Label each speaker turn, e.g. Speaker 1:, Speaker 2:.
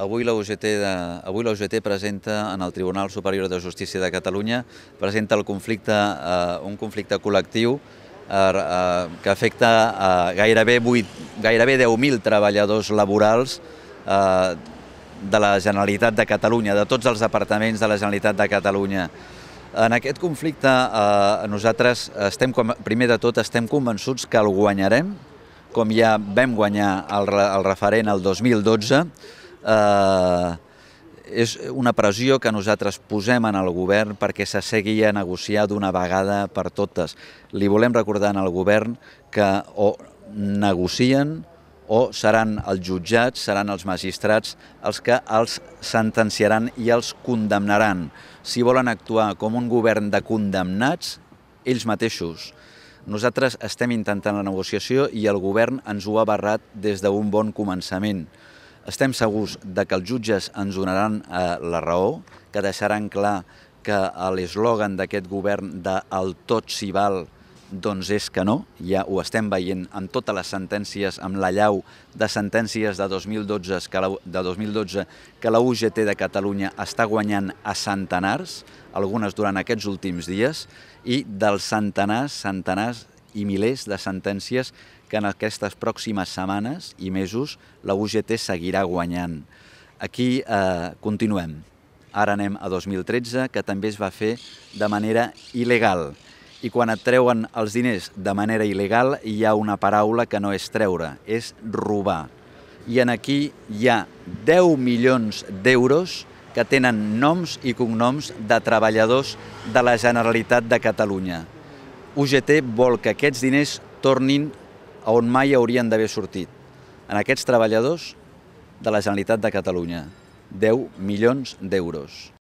Speaker 1: Avui la, UGT de, avui la UGT presenta en el Tribunal Superior de Justícia de Catalunya presenta el conflicte, eh, un conflicte col·lectiu er, eh, que afecta a eh, gairebé, 8, gairebé 10.000 treballadors laborals eh, de la Generalitat de Catalunya, de tots els departaments de la Generalitat de Catalunya. En aquest conflicte eh, nosaltres estem, primer de tot, estem convençuts que el guanyarem, com ja vam guanyar el, el referent el 2012, eh, és una pressió que nosaltres posem en el govern perquè s'assegui a negociar d'una vegada per totes. Li volem recordar al govern que o negocien o seran els jutjats, seran els magistrats els que els sentenciaran i els condemnaran. Si volen actuar com un govern de condemnats, ells mateixos. Nosaltres estem intentant la negociació i el govern ens ho ha barrat des d'un bon començament. Estem segurs de que els jutges ens donaran eh, la raó, que deixaran clar que l'eslògan d'aquest govern de el tot s'hi val doncs és que no, ja ho estem veient amb totes les sentències, amb la llau de sentències de 2012 que la, de 2012 que la UGT de Catalunya està guanyant a centenars, algunes durant aquests últims dies, i dels centenars, centenars i milers de sentències que en aquestes pròximes setmanes i mesos la UGT seguirà guanyant. Aquí eh, continuem. Ara anem a 2013, que també es va fer de manera il·legal. I quan et treuen els diners de manera il·legal hi ha una paraula que no és treure, és robar. I en aquí hi ha 10 milions d'euros que tenen noms i cognoms de treballadors de la Generalitat de Catalunya. UGT vol que aquests diners tornin a on mai haurien d'haver sortit, en aquests treballadors de la Generalitat de Catalunya, 10 milions d'euros.